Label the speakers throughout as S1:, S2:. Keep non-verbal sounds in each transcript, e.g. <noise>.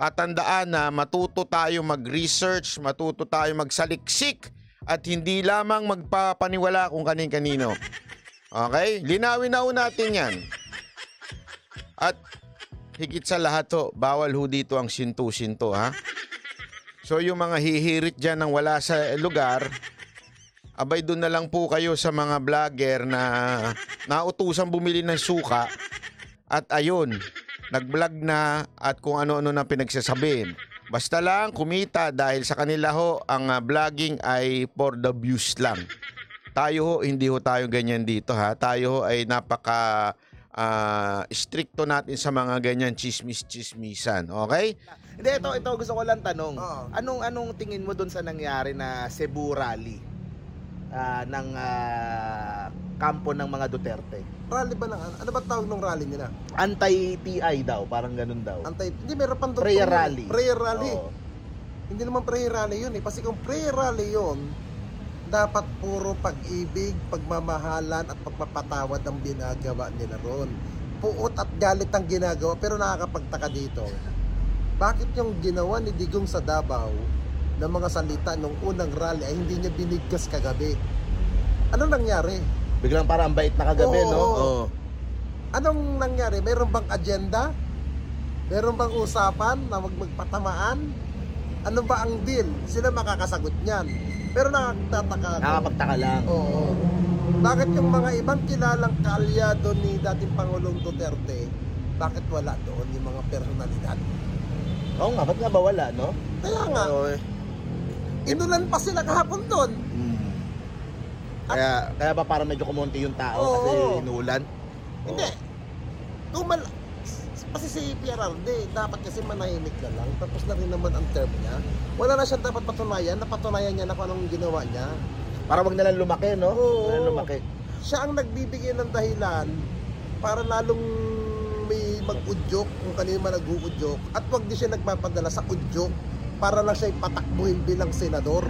S1: Tatandaan na matuto tayo mag-research, matuto tayo magsaliksik at hindi lamang magpapaniwala kung kanin-kanino. Okay? Linawin na ho natin yan. At higit sa lahat ho, bawal ho dito ang sinto-sinto ha. So yung mga hihirit dyan nang wala sa lugar, abay doon na lang po kayo sa mga vlogger na nautusan bumili ng suka at ayun, nag-vlog na at kung ano-ano na pinagsasabi. Basta lang kumita dahil sa kanila ho ang ah, vlogging ay for the views lang. Tayo ho hindi ho tayo ganyan dito ha. Tayo ho ay napaka uh, stricto natin sa mga ganyan chismis-chismisan. Okay?
S2: Hindi, ito, ito gusto ko lang tanong. Anong anong tingin mo doon sa nangyari na Cebu Rally? uh, ng uh, kampo ng mga Duterte. Rally ba ng ano, ano ba tawag ng rally nila? anti pi daw, parang ganun daw. Anti Hindi meron pang prayer rally. Prayer rally. Oo. Hindi naman prayer rally 'yun eh. Kasi kung prayer rally 'yun, dapat puro pag-ibig, pagmamahalan at pagpapatawad ang ginagawa nila ron. Puot at galit ang ginagawa pero nakakapagtaka dito. Bakit yung ginawa ni Digong sa Davao ng mga salita nung unang rally ay hindi niya binigkas kagabi. Ano nangyari? Biglang parang ang bait na kagabi, Oo. no? Oo. Anong nangyari? Meron bang agenda? Meron bang usapan na wag magpatamaan? Ano ba ang deal? Sila makakasagot niyan. Pero nakakataka. ako. Nakapagtaka lang. Oo. Bakit yung mga ibang kilalang kaalyado ni dating Pangulong Duterte, bakit wala doon yung mga personalidad? Oo nga, ba't nga ba wala, no? Kaya nga, Oo eh. Inunan pa sila kahapon doon. Mm. At, kaya, kaya ba parang medyo kumonti yung tao oo, kasi oo. inuulan? Hindi. Tumal kasi si PRRD, dapat kasi manahimik na lang. Tapos na rin naman ang term niya. Wala na siya dapat patunayan. Napatunayan niya na kung anong ginawa niya. Para wag nalang lumaki, no? Oo. Nalang lumaki. Siya ang nagbibigay ng dahilan para lalong may mag-udyok kung kanino man nag-uudyok at wag din siya nagpapadala sa udyok para lang siya ipatakbuhin bilang senador.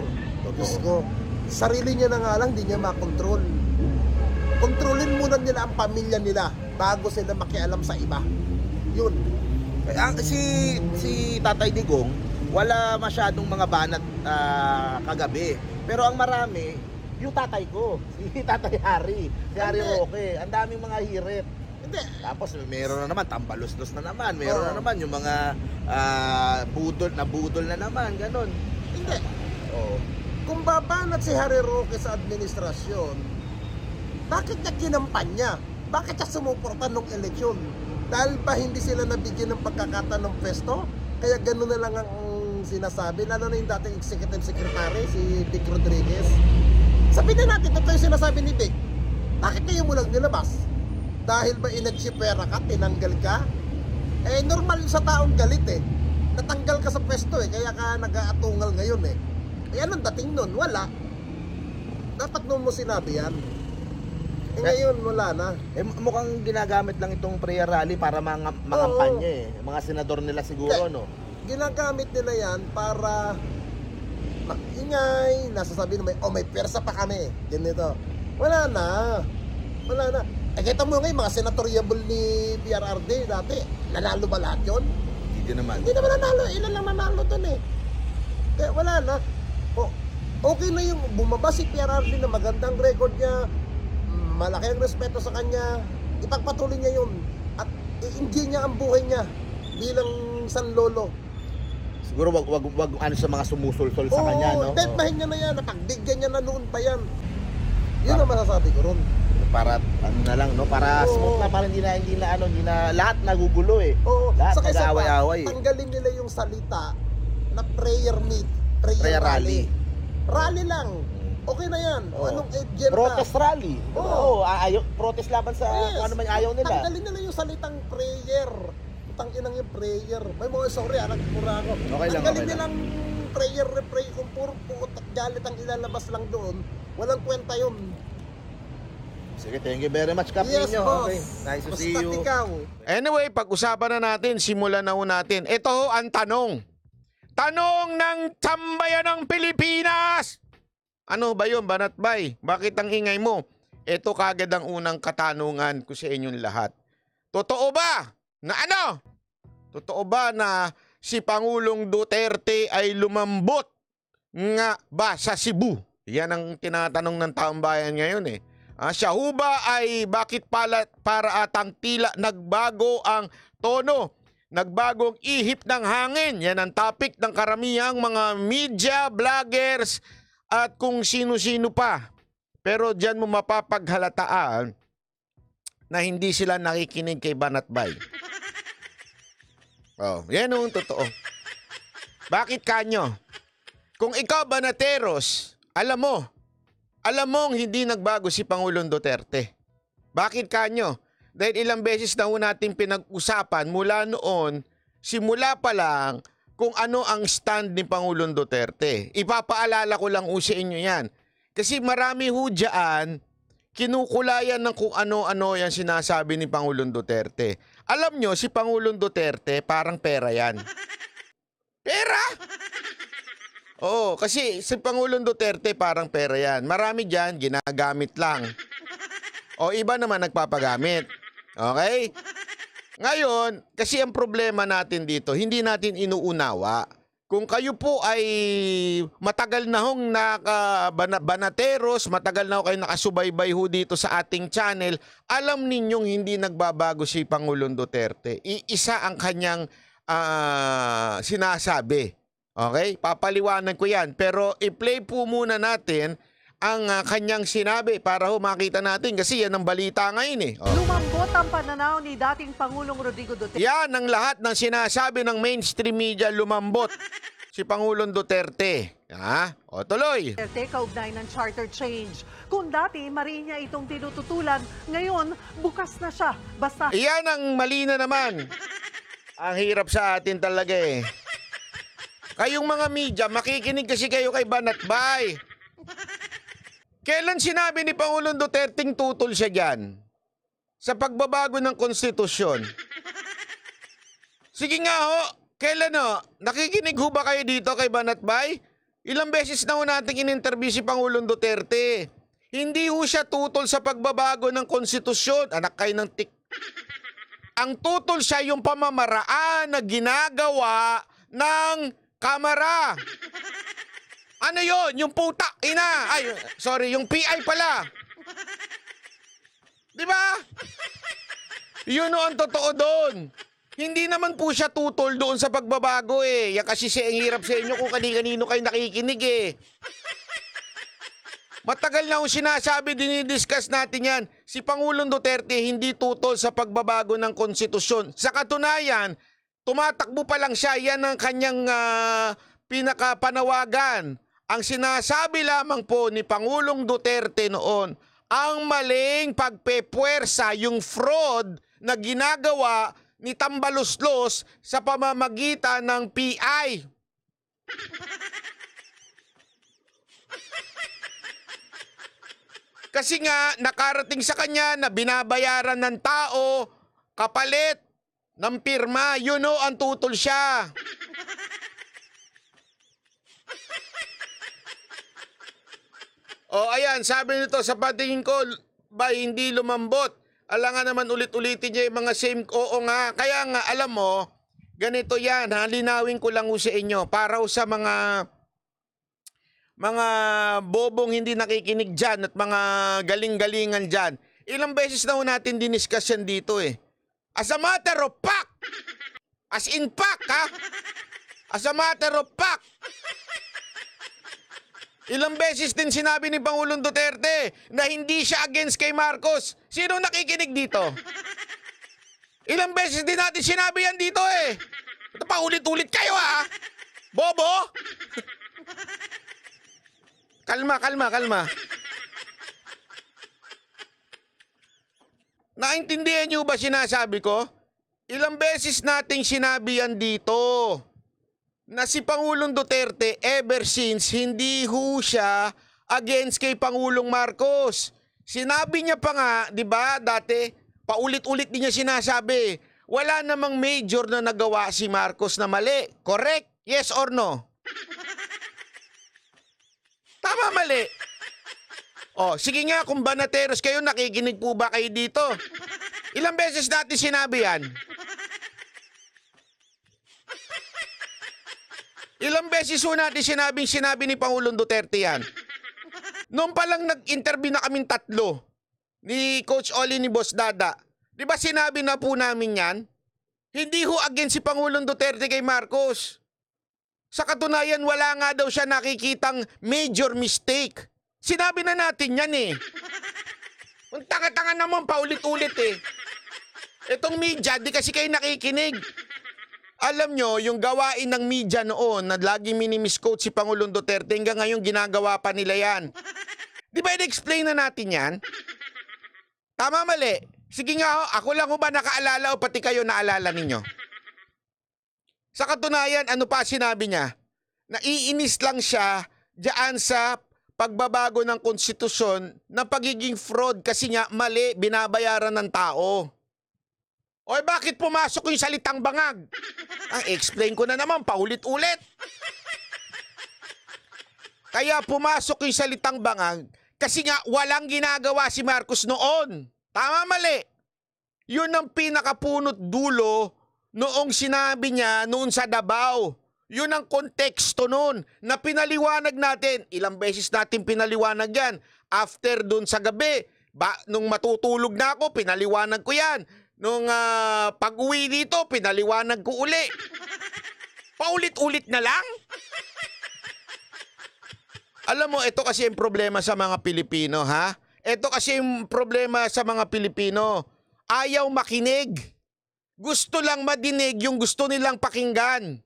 S2: O Diyos ko, sarili niya na nga lang, hindi niya makontrol. Kontrolin muna nila ang pamilya nila bago sila makialam sa iba. Yun. Eh, ang, si, si Tatay Digong, wala masyadong mga banat uh, kagabi. Pero ang marami, yung tatay ko, <laughs> si Tatay Hari, si Hari Roque, ang daming mga hirit. Hindi. Tapos meron na naman, tambalos-los na naman. Meron Oo. na naman yung mga uh, budol na budol na naman, ganun. Hindi. Oh. Kung babanat si Harry Roque sa administrasyon, bakit niya kinampanya? Bakit siya sumuporta nung eleksyon? Dahil ba hindi sila nabigyan ng pagkakataon ng pwesto? Kaya ganun na lang ang sinasabi, lalo na yung dating executive secretary, si Dick Rodriguez. Sabihin na natin, totoo yung sinasabi ni Dick. Bakit kayo mo lang nilabas? dahil ba inagsipera ka, tinanggal ka? Eh, normal sa taong galit eh. Natanggal ka sa pwesto eh, kaya ka nag-aatungal ngayon eh. Eh, anong dating nun? Wala. Dapat noon mo sinabi yan. Eh, eh, ngayon, wala na. Eh, mukhang ginagamit lang itong prayer rally para mga mangampanya eh. Mga senador nila siguro, no? Ginagamit nila yan para maingay, nasasabi na may, oh, may persa pa kami. Ganito. Wala na. Wala na. Eh, kita mo ngayon, mga senatoriable ni PRRD dati, nanalo ba lahat yun? Hindi naman. Hindi naman nanalo. Ilan lang nanalo dun eh. Kaya wala na. O, okay na yung bumaba si PRRD na magandang record niya, malaki ang respeto sa kanya, ipagpatuloy niya yun at i-enjoy niya ang buhay niya bilang San Lolo. Siguro wag wag wag ano sa mga sumusulsol sa Oo, kanya no. Oo, deadmahin niya na yan, napagdigyan niya na noon pa yan. Yun ah. ang masasabi ko ron para ano na lang no para Oo. smooth na para hindi na hindi na ano hindi na lahat nagugulo eh. oh. Lahat saka isa pa, nag aaway tanggalin nila yung salita na prayer meet, prayer, Prayer rally. rally. Rally lang. Mm. Okay na yan. Oo. Anong agenda? Protest rally. oh, Oo. ayaw protest laban sa kung ano man ayaw nila. Tanggalin nila yung salitang prayer. Putang inang yung prayer. May mga sorry, ah, nagpura ako. Okay lang, Tanggalin okay nilang prayer, repray, kung puro puot galit ang ilalabas lang doon, walang kwenta yun. Sige, thank you very much, Kap Yes, Okay,
S1: nice to see you. Anyway, pag-usapan na natin, simulan na ho natin. Ito ho ang tanong. Tanong ng tambayan ng Pilipinas! Ano ba yun, Banatbay? Bakit ang ingay mo? Ito kagad ang unang katanungan ko sa inyong lahat. Totoo ba na ano? Totoo ba na si Pangulong Duterte ay lumambot nga ba sa Cebu? Yan ang tinatanong ng taong bayan ngayon eh. Ah, siya ho ba ay bakit pala, para atang tila nagbago ang tono? Nagbago ang ihip ng hangin. Yan ang topic ng karamihang mga media, bloggers at kung sino-sino pa. Pero diyan mo mapapaghalataan na hindi sila nakikinig kay Banatbay. Oh, yan ang totoo. Bakit kanyo? Kung ikaw banateros, alam mo, alam mong hindi nagbago si Pangulong Duterte. Bakit kanyo? Dahil ilang beses na ho natin pinag-usapan mula noon, simula pa lang kung ano ang stand ni Pangulong Duterte. Ipapaalala ko lang ho sa inyo yan. Kasi marami ho dyan, kinukulayan ng kung ano-ano yan sinasabi ni Pangulong Duterte. Alam nyo, si Pangulong Duterte parang pera yan. Pera? Oo, kasi si Pangulong Duterte parang pera yan. Marami dyan, ginagamit lang. O iba naman nagpapagamit. Okay? Ngayon, kasi ang problema natin dito, hindi natin inuunawa. Kung kayo po ay matagal na hong naka matagal na ho kayo nakasubaybay ho dito sa ating channel, alam ninyong hindi nagbabago si Pangulong Duterte. Iisa ang kanyang uh, sinasabi. Okay? Papaliwanag ko yan. Pero i-play po muna natin ang uh, kanyang sinabi para ho makita natin kasi yan ang balita ngayon eh. Oh.
S3: Lumambot ang pananaw ni dating Pangulong Rodrigo Duterte. Yan
S1: ang lahat ng sinasabi ng mainstream media lumambot si Pangulong Duterte. Ha? O tuloy.
S3: Duterte kaugnay ng charter change. Kung dati mariin niya itong tinututulan, ngayon bukas na siya.
S4: Basta... Yan
S1: ang mali na naman. ang hirap sa atin talaga eh. Kayong mga media, makikinig kasi kayo kay Banat Bay. Kailan sinabi ni Pangulong Duterte tutol siya dyan? Sa pagbabago ng konstitusyon. Sige nga ho, kailan ho? Nakikinig ho ba kayo dito kay Banat Bay? Ilang beses na ho natin in-interview si Pangulong Duterte. Hindi ho siya tutol sa pagbabago ng konstitusyon. Anak kayo ng tik... Ang tutol siya yung pamamaraan na ginagawa ng Kamara! Ano yon Yung puta, ina! Ay, sorry, yung PI pala. Di ba? Yun noon, totoo doon. Hindi naman po siya tutol doon sa pagbabago eh. Yan kasi siya ang hirap sa inyo kung kani-kanino kayo nakikinig eh. Matagal na akong sinasabi, dinidiscuss natin yan. Si Pangulong Duterte hindi tutol sa pagbabago ng konstitusyon. Sa katunayan, Tumatakbo pa lang siya, yan ang kanyang uh, pinakapanawagan. Ang sinasabi lamang po ni Pangulong Duterte noon, ang maling pagpepwersa, yung fraud na ginagawa ni Tambaluslos sa pamamagitan ng PI. Kasi nga nakarating sa kanya na binabayaran ng tao kapalit ng pirma. You know, ang tutol siya. <laughs> oh, ayan, sabi nito sa patingin ko, ba hindi lumambot? Alangan naman ulit-ulitin niya yung mga same, oo nga. Kaya nga, alam mo, ganito yan ha, linawin ko lang sa inyo. Para sa mga mga bobong hindi nakikinig dyan at mga galing-galingan dyan. Ilang beses na ho natin diniscuss yan dito eh. As a matter of fact. As in fact, ha? As a matter of fact. Ilang beses din sinabi ni Pangulong Duterte na hindi siya against kay Marcos. Sino nakikinig dito? Ilang beses din natin sinabi yan dito eh. Ito pa ulit-ulit kayo ah. Bobo! kalma, kalma, kalma. Naintindihan niyo ba sinasabi ko? Ilang beses nating sinabi yan dito na si Pangulong Duterte ever since hindi ho siya against kay Pangulong Marcos. Sinabi niya pa nga, 'di ba, dati paulit-ulit din niya sinasabi, wala namang major na nagawa si Marcos na mali. Correct? Yes or no? <laughs> Tama mali. Oh, sige nga, kung banateros kayo, nakikinig po ba kayo dito? Ilang beses natin sinabi yan? Ilang beses po natin sinabing sinabi ni Pangulong Duterte yan? Noon pa lang nag-interview na kaming tatlo ni Coach Oli ni Boss Dada. Di ba sinabi na po namin yan? Hindi ho again si Pangulong Duterte kay Marcos. Sa katunayan, wala nga daw siya nakikitang major mistake Sinabi na natin yan eh. <laughs> Ang tanga-tanga naman paulit-ulit eh. Itong media, di kasi kayo nakikinig. Alam nyo, yung gawain ng media noon na lagi minimiscote si Pangulong Duterte hanggang ngayon ginagawa pa nila yan. <laughs> Di ba explain na natin yan? Tama mali. Sige nga ho, oh, ako lang ho ba nakaalala o pati kayo naalala ninyo? Sa katunayan, ano pa sinabi niya? Naiinis lang siya dyan sa pagbabago ng konstitusyon na pagiging fraud kasi nga mali binabayaran ng tao. O bakit pumasok yung salitang bangag? Ang explain ko na naman paulit-ulit. Kaya pumasok yung salitang bangag kasi nga walang ginagawa si Marcos noon. Tama mali. Yun ang pinakapunot dulo noong sinabi niya noon sa Dabao yun ang konteksto noon na pinaliwanag natin. Ilang beses natin pinaliwanag yan. After dun sa gabi, ba, nung matutulog na ako, pinaliwanag ko yan. Nung uh, pag-uwi dito, pinaliwanag ko uli. Paulit-ulit na lang? Alam mo, ito kasi yung problema sa mga Pilipino, ha? Ito kasi yung problema sa mga Pilipino. Ayaw makinig. Gusto lang madinig yung gusto nilang pakinggan.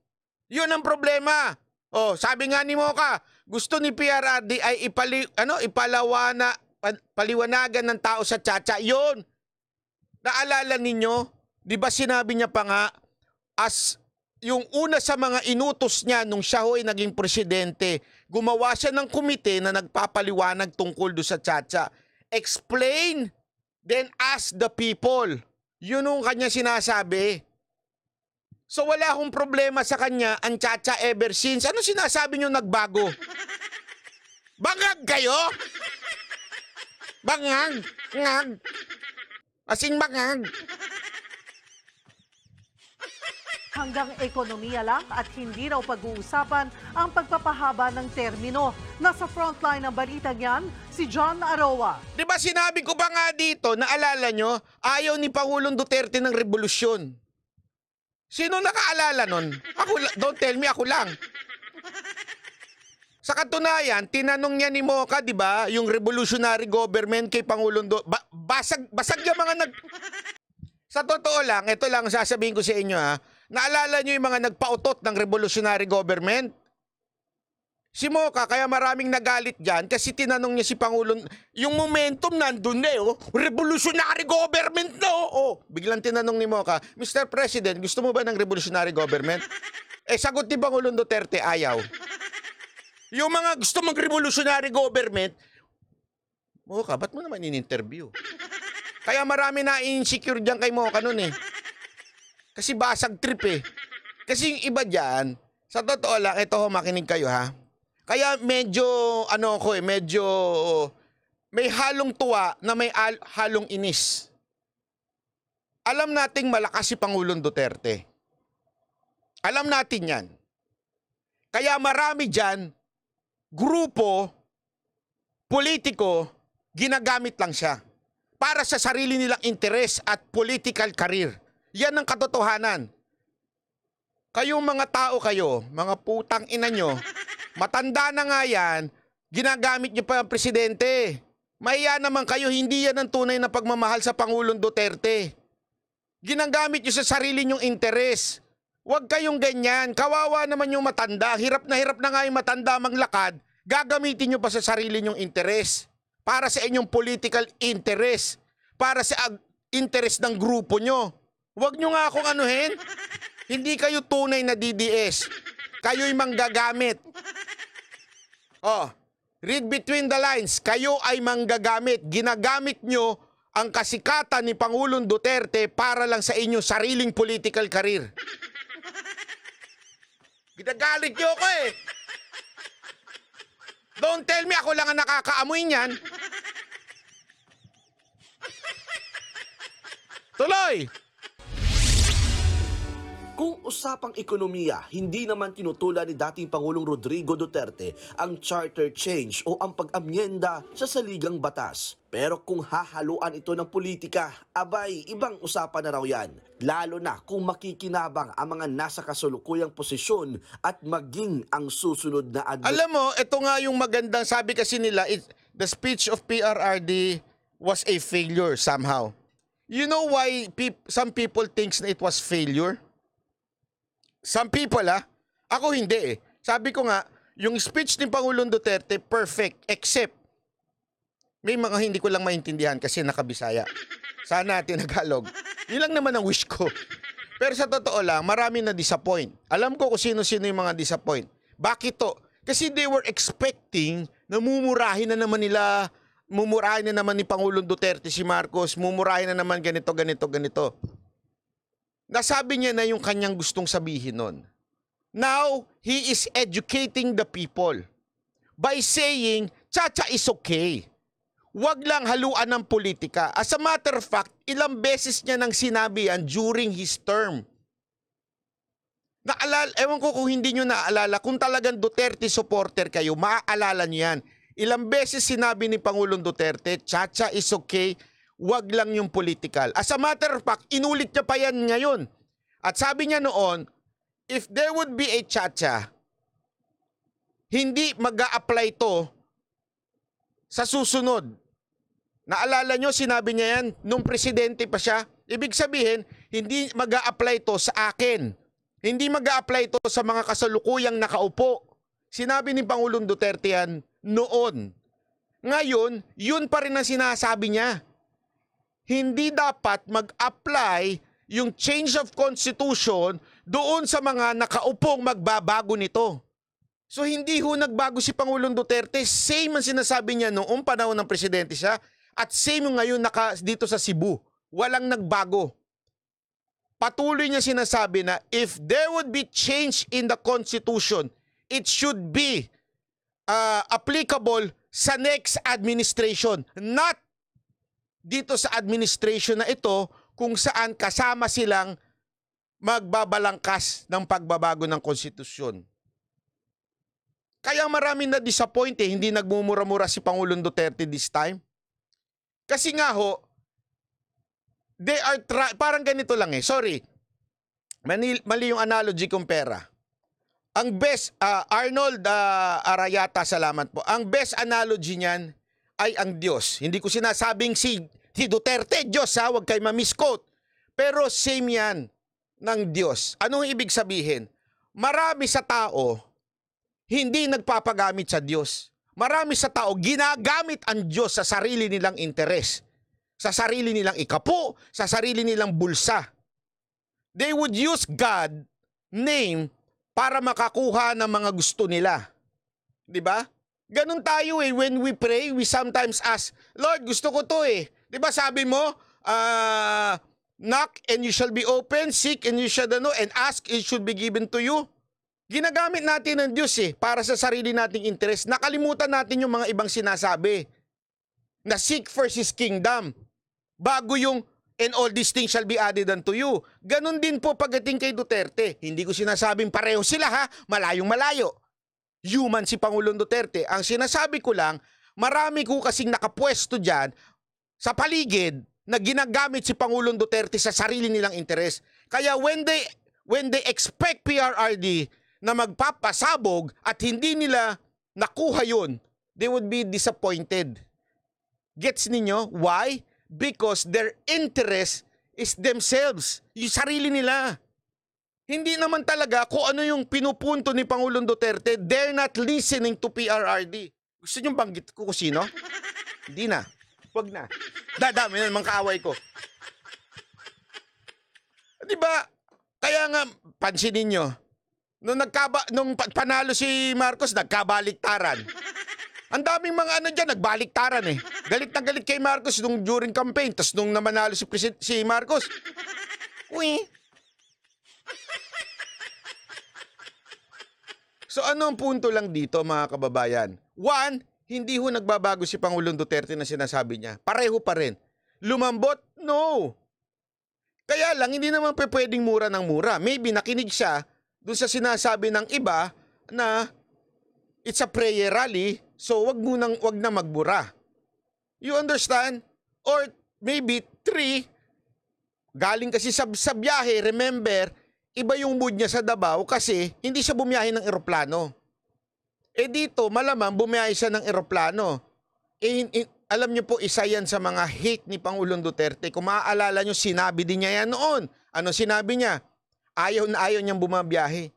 S1: Yun ang problema. Oh, sabi nga ni Moka, gusto ni PRRD ay ipali, ano, ipalawana, paliwanagan ng tao sa tsatsya. Yun. Naalala ninyo, di ba sinabi niya pa nga, as yung una sa mga inutos niya nung siya ho'y naging presidente, gumawa siya ng komite na nagpapaliwanag tungkol do sa tsatsya. Explain, then ask the people. Yun ang kanya sinasabi. So wala akong problema sa kanya, ang chacha ever since. Ano sinasabi nyo nagbago? Bangag kayo?
S3: Bangag? Ngag? As in bangag? Hanggang ekonomiya lang at hindi raw pag-uusapan ang pagpapahaba ng termino. Nasa frontline ng balita niyan, si John Aroa.
S1: Di ba sinabi ko ba nga dito, alala nyo, ayaw ni Pangulong Duterte ng revolusyon. Sino nakaalala nun? Ako, don't tell me, ako lang. Sa katunayan, tinanong niya ni Mocha, di ba, yung revolutionary government kay Pangulong Do... Ba- basag, basag yung mga nag... Sa totoo lang, ito lang sasabihin ko sa inyo ha, ah, naalala niyo yung mga nagpautot ng revolutionary government? Si Moka, kaya maraming nagalit dyan kasi tinanong niya si Pangulong, yung momentum nandun na eh, oh. revolutionary government no! Oh, oh, biglang tinanong ni Mocha, Mr. President, gusto mo ba ng revolutionary government? eh, sagot ni Pangulong Duterte, ayaw. Yung mga gusto mag-revolutionary government, Moka, ba't mo naman in-interview? Kaya marami na insecure dyan kay Moka nun eh. Kasi basag trip eh. Kasi yung iba dyan, sa totoo lang, ito ho, makinig kayo ha kaya medyo, ano ko eh, medyo may halong tuwa na may halong inis. Alam nating malakas si Pangulong Duterte. Alam natin yan. Kaya marami dyan, grupo, politiko, ginagamit lang siya para sa sarili nilang interes at political career. Yan ang katotohanan. Kayong mga tao kayo, mga putang ina nyo, Matanda na nga yan, ginagamit niyo pa ang presidente. Mahiya naman kayo, hindi yan ang tunay na pagmamahal sa Pangulong Duterte. Ginagamit niyo sa sarili niyong interes. Huwag kayong ganyan. Kawawa naman yung matanda. Hirap na hirap na nga yung matanda maglakad. Gagamitin niyo pa sa sarili nyong interes. Para sa inyong political interest. Para sa interest ng grupo niyo. Huwag niyo nga akong anuhin. Hindi kayo tunay na DDS. Kayo'y manggagamit. Oh, read between the lines. Kayo ay manggagamit. Ginagamit nyo ang kasikatan ni Pangulong Duterte para lang sa inyong sariling political career. Ginagalit nyo ako eh. Don't tell me ako lang ang nakakaamoy
S3: niyan. Tuloy! Kung usapang ekonomiya, hindi naman tinutula ni dating Pangulong Rodrigo Duterte ang charter change o ang pag-amyenda sa saligang batas. Pero kung hahaluan ito ng politika, abay, ibang usapan na raw yan. Lalo na kung makikinabang ang mga nasa kasulukuyang posisyon at maging ang susunod na ad- Alam mo, ito nga yung magandang sabi kasi nila, it, the
S1: speech of PRRD was a failure somehow. You know why pe- some people thinks na it was failure? Some people ah, ako hindi eh. Sabi ko nga, yung speech ni Pangulong Duterte, perfect, except may mga hindi ko lang maintindihan kasi nakabisaya. Sana tinagalog. Yun lang naman ang wish ko. Pero sa totoo lang, marami na disappoint. Alam ko kung sino-sino yung mga disappoint. Bakit to? Kasi they were expecting na mumurahin na naman nila, mumurahin na naman ni Pangulong Duterte si Marcos, mumurahin na naman ganito, ganito, ganito. Nasabi niya na yung kanyang gustong sabihin nun. Now, he is educating the people by saying, Chacha is okay. Huwag lang haluan ng politika. As a matter of fact, ilang beses niya nang sinabi yan during his term. Naalala, ewan ko kung hindi niyo naalala, kung talagang Duterte supporter kayo, maaalala nyo yan. Ilang beses sinabi ni Pangulong Duterte, Chacha is okay, wag lang yung political. As a matter of fact, inulit niya pa yan ngayon. At sabi niya noon, if there would be a chacha, hindi mag apply to sa susunod. Naalala nyo, sinabi niya yan, nung presidente pa siya, ibig sabihin, hindi mag apply to sa akin. Hindi mag apply to sa mga kasalukuyang nakaupo. Sinabi ni Pangulong Duterte yan noon. Ngayon, yun pa rin ang sinasabi niya hindi dapat mag-apply yung change of constitution doon sa mga nakaupong magbabago nito. So hindi ho nagbago si Pangulong Duterte. Same ang sinasabi niya noong panahon ng presidente siya at same ngayon naka, dito sa Cebu. Walang nagbago. Patuloy niya sinasabi na if there would be change in the constitution, it should be uh, applicable sa next administration, not dito sa administration na ito kung saan kasama silang magbabalangkas ng pagbabago ng konstitusyon. Kaya marami na disappointed eh, hindi nagmumura-mura si Pangulong Duterte this time. Kasi nga ho, they are try, parang ganito lang eh, sorry, mali, mali yung analogy kong pera. Ang best, uh, Arnold uh, Arayata, salamat po. Ang best analogy niyan, ay ang Diyos. Hindi ko sinasabing si, si Duterte, Diyos ha, huwag kayo mamisquote. Pero same yan ng Diyos. Anong ibig sabihin? Marami sa tao, hindi nagpapagamit sa Diyos. Marami sa tao, ginagamit ang Diyos sa sarili nilang interes. Sa sarili nilang ikapo, sa sarili nilang bulsa. They would use God name para makakuha ng mga gusto nila. 'Di ba? Ganun tayo eh. When we pray, we sometimes ask, Lord, gusto ko to eh. Di ba sabi mo, uh, knock and you shall be open, seek and you shall know, and ask it should be given to you. Ginagamit natin ng Diyos eh, para sa sarili nating interest. Nakalimutan natin yung mga ibang sinasabi. Na seek first His kingdom. Bago yung and all these things shall be added unto you. Ganon din po pagdating kay Duterte. Hindi ko sinasabing pareho sila ha, malayong malayo human si Pangulong Duterte. Ang sinasabi ko lang, marami ko kasing nakapwesto dyan sa paligid na ginagamit si Pangulong Duterte sa sarili nilang interes. Kaya when they when they expect PRRD na magpapasabog at hindi nila nakuha yun, they would be disappointed. Gets ninyo? Why? Because their interest is themselves, yung sarili nila. Hindi naman talaga kung ano yung pinupunto ni Pangulong Duterte, they're not listening to PRRD. Gusto nyo banggit ko kung sino? Hindi na. Huwag na. Dadami na naman kaaway ko. Di ba? Kaya nga, pansinin nyo, nung, nagkaba, nung panalo si Marcos, nagkabaliktaran. Ang daming mga ano dyan, nagbaliktaran eh. Galit na galit kay Marcos nung during campaign, tapos nung namanalo si, si Marcos. Uy, So ano ang punto lang dito mga kababayan? One, hindi ho nagbabago si Pangulong Duterte na sinasabi niya. Pareho pa rin. Lumambot? No. Kaya lang, hindi naman pwedeng mura ng mura. Maybe nakinig siya dun sa sinasabi ng iba na it's a prayer rally, so wag mo nang wag na magbura. You understand? Or maybe three, galing kasi sa, sa biyahe, remember, iba yung mood niya sa Davao kasi hindi siya bumiyahe ng eroplano. Eh dito, malamang bumiyahe siya ng eroplano. Eh, in, alam niyo po, isa yan sa mga hate ni Pangulong Duterte. Kung maaalala niyo, sinabi din niya yan noon. Ano sinabi niya? Ayaw na ayaw niyang bumabiyahe.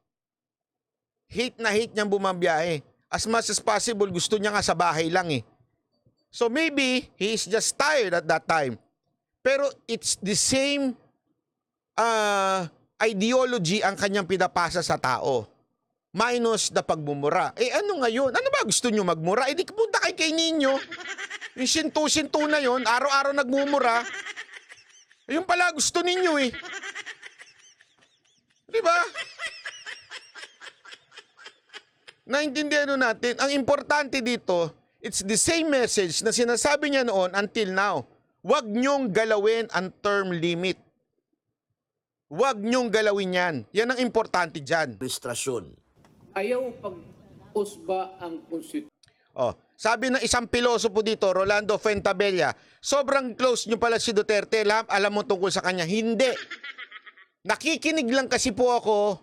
S1: Hate na hate niyang bumabiyahe. As much as possible, gusto niya nga sa bahay lang eh. So maybe, he is just tired at that time. Pero it's the same uh, ideology ang kanyang pinapasa sa tao. Minus na pagmumura. Eh ano ngayon? Ano ba gusto nyo magmura? Eh di punta kay kay ninyo. Yung sinto-sinto na yon, araw-araw nagmumura. Ayun eh, pala gusto ninyo eh. Di ba? Naintindihan natin, ang importante dito, it's the same message na sinasabi niya noon until now. Huwag niyong galawin ang term limit. Huwag niyong galawin yan. Yan ang importante dyan. Administrasyon.
S4: Ayaw pag-usba
S1: ang konstitusyon. Oh, sabi ng isang pilosopo dito, Rolando Fentabella, sobrang close niyo pala si Duterte. Alam, alam mo tungkol sa kanya. Hindi. Nakikinig lang kasi po ako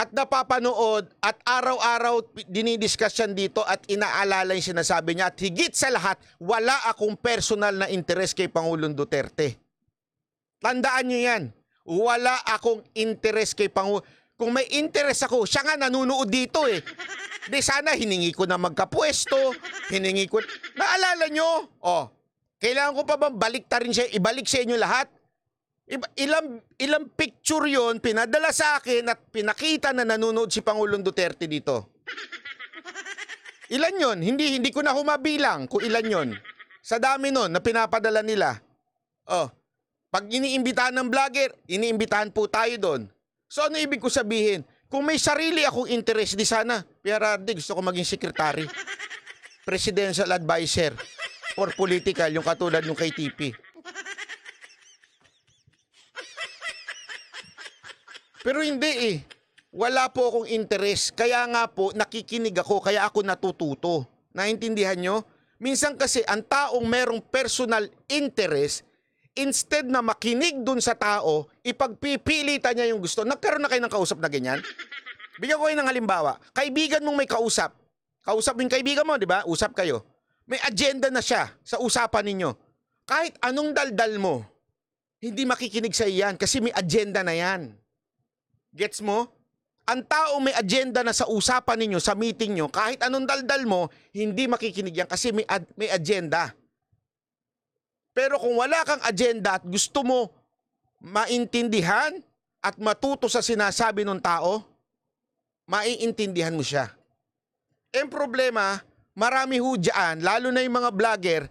S1: at napapanood at araw-araw dinidiscuss yan dito at inaalala yung sinasabi niya. At higit sa lahat, wala akong personal na interes kay Pangulong Duterte. Tandaan niyo yan wala akong interest kay Pangulo. Kung may interest ako, siya nga nanunood dito eh. Di sana hiningi ko na magkapuesto, hiningi ko. Naalala nyo? Oh, kailangan ko pa bang balik ta rin siya, ibalik sa inyo lahat? Iba, ilang, ilang picture yon pinadala sa akin at pinakita na nanonood si Pangulong Duterte dito. Ilan yon? Hindi, hindi ko na humabilang kung ilan yon. Sa dami nun na pinapadala nila. Oh, pag iniimbitahan ng vlogger, iniimbitahan po tayo doon. So ano ibig ko sabihin? Kung may sarili akong interest, di sana. Pero di gusto ko maging secretary. Presidential advisor. Or political, yung katulad nung kay TP. Pero hindi eh. Wala po akong interest. Kaya nga po, nakikinig ako. Kaya ako natututo. Naintindihan nyo? Minsan kasi, ang taong merong personal interest, instead na makinig dun sa tao, ipagpipilitan niya yung gusto. Nagkaroon na kayo ng kausap na ganyan? Bigyan ko kayo ng halimbawa. Kaibigan mong may kausap. Kausap mo yung kaibigan mo, di ba? Usap kayo. May agenda na siya sa usapan ninyo. Kahit anong daldal mo, hindi makikinig sa iyan kasi may agenda na yan. Gets mo? Ang tao may agenda na sa usapan ninyo, sa meeting nyo, kahit anong daldal mo, hindi makikinig yan kasi may, ad- may agenda. Pero kung wala kang agenda at gusto mo maintindihan at matuto sa sinasabi ng tao, maiintindihan mo siya. Ang problema, marami ho dyan, lalo na yung mga vlogger,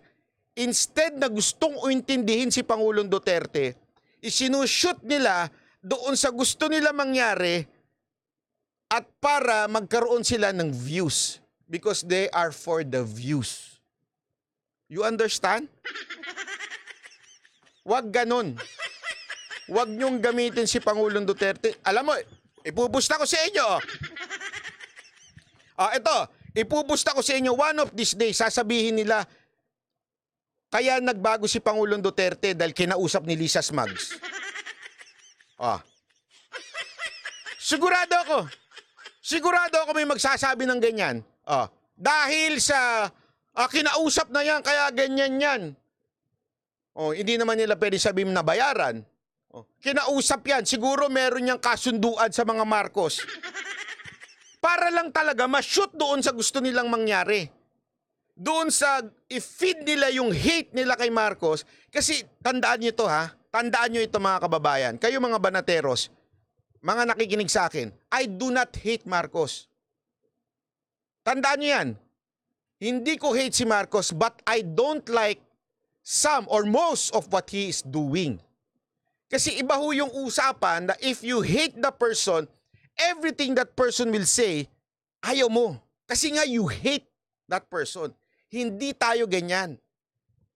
S1: instead na gustong uintindihin si Pangulong Duterte, isinushoot nila doon sa gusto nila mangyari at para magkaroon sila ng views because they are for the views. You understand? Huwag ganun. Huwag niyong gamitin si Pangulong Duterte. Alam mo, ipubusta ko sa inyo. Oh. Ah, ito, ipubusta ko sa inyo one of these days sasabihin nila kaya nagbago si Pangulong Duterte dahil kinausap ni Lisa Smugs. Ah. Sigurado ako. Sigurado ako may magsasabi ng ganyan. Ah. Dahil sa ah, kinausap na yan, kaya ganyan yan. Oh, hindi naman nila pwede sabihin na bayaran. Oh, kinausap yan. Siguro meron niyang kasunduan sa mga Marcos. Para lang talaga ma-shoot doon sa gusto nilang mangyari. Doon sa i-feed nila yung hate nila kay Marcos. Kasi tandaan niyo to ha. Tandaan niyo ito mga kababayan. Kayo mga banateros, mga nakikinig sa akin, I do not hate Marcos. Tandaan niyo yan. Hindi ko hate si Marcos but I don't like some or most of what he is doing. Kasi iba ho yung usapan na if you hate the person, everything that person will say, ayaw mo. Kasi nga you hate that person. Hindi tayo ganyan.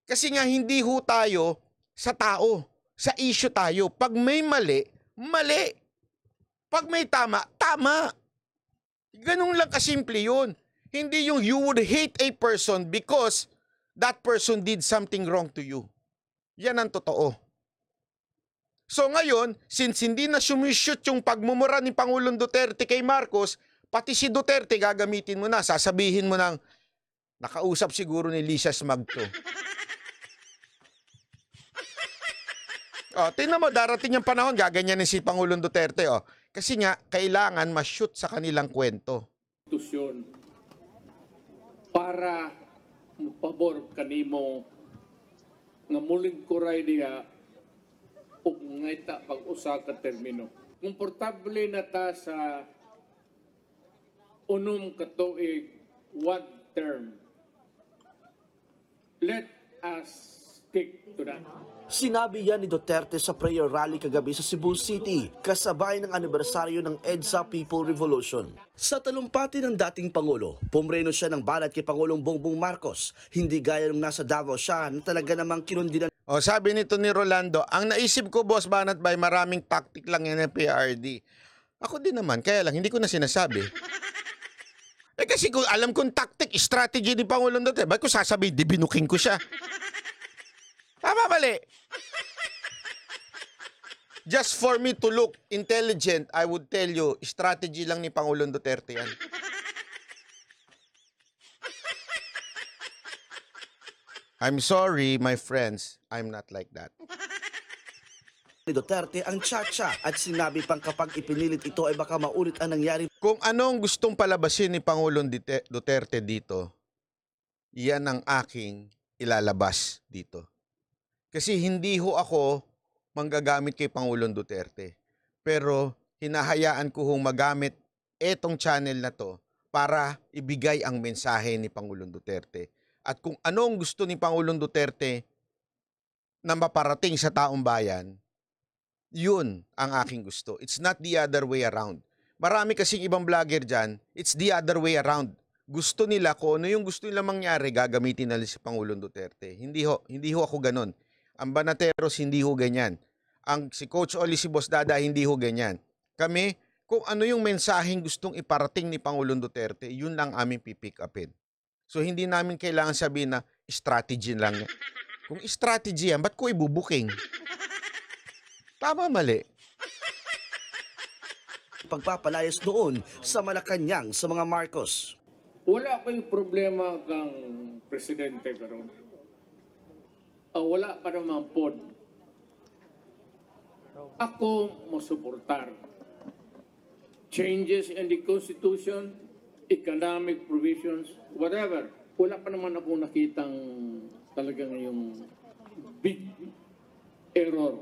S1: Kasi nga hindi ho tayo sa tao. Sa issue tayo. Pag may mali, mali. Pag may tama, tama. Ganun lang kasimple yun. Hindi yung you would hate a person because that person did something wrong to you. Yan ang totoo. So ngayon, since hindi na sumishoot yung pagmumura ni Pangulong Duterte kay Marcos, pati si Duterte gagamitin mo na, sasabihin mo ng, nakausap siguro ni Lisa Smag to. oh, tingnan mo, darating yung panahon, ni si Pangulong Duterte. Oh. Kasi nga, kailangan ma-shoot sa kanilang kwento.
S4: Para magpabor kanimo nga muling kuray diha ug ngaita pag-usa ka termino. Komportable na ta sa unom ka tuig one term. Let us diktura.
S3: Sinabi yan ni Duterte sa prayer rally kagabi sa Cebu City, kasabay ng anibersaryo ng EDSA People Revolution. Sa talumpati ng dating Pangulo, pumreno siya ng balat kay Pangulong Bongbong Marcos, hindi gaya nung nasa Davao siya na talaga namang kinundinan. O sabi nito ni Rolando, ang naisip ko boss Banat Bay,
S1: maraming tactic lang yan ng PRD. Ako din naman, kaya lang hindi ko na sinasabi. eh kasi kung alam kong tactic, strategy ni Pangulong Duterte, ba't ko sasabihin, dibinuking ko siya? Tama mali. <laughs> Just for me to look intelligent, I would tell you, strategy lang ni Pangulong Duterte yan. I'm sorry, my friends, I'm not like that.
S3: Ni Duterte ang tsa-tsa at sinabi pang kapag ipinilit ito ay baka maulit ang nangyari. Kung anong gustong
S1: palabasin ni Pangulong Duterte dito, yan ang aking ilalabas dito. Kasi hindi ho ako manggagamit kay Pangulong Duterte. Pero hinahayaan ko hong magamit etong channel na to para ibigay ang mensahe ni Pangulong Duterte. At kung anong gusto ni Pangulong Duterte na maparating sa taong bayan, yun ang aking gusto. It's not the other way around. Marami kasing ibang vlogger dyan, it's the other way around. Gusto nila ko ano yung gusto nila mangyari, gagamitin nila si Pangulong Duterte. Hindi ho, hindi ho ako ganon. Ang Banateros hindi ho ganyan. Ang si Coach Oli, si Boss Dada hindi ho ganyan. Kami, kung ano yung mensaheng gustong iparating ni Pangulong Duterte, yun lang aming pipick upin. So hindi namin kailangan sabihin na strategy
S3: lang. Kung strategy yan, ba't ko ibubuking? Tama mali pagpapalayas doon sa Malacanang sa mga Marcos.
S4: Wala ko problema kang presidente karon o wala pa namang pod, ako mo suportar. Changes in the Constitution, economic provisions, whatever. Wala pa naman ako nakitang talagang yung big error,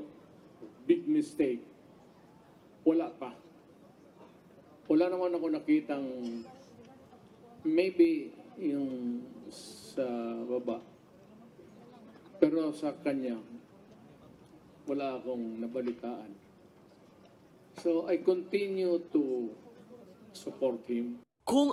S4: big mistake. Wala pa. Wala naman ako nakitang maybe yung sa baba pero sa kanya, wala akong nabalitaan. So I continue to support him.
S1: Kung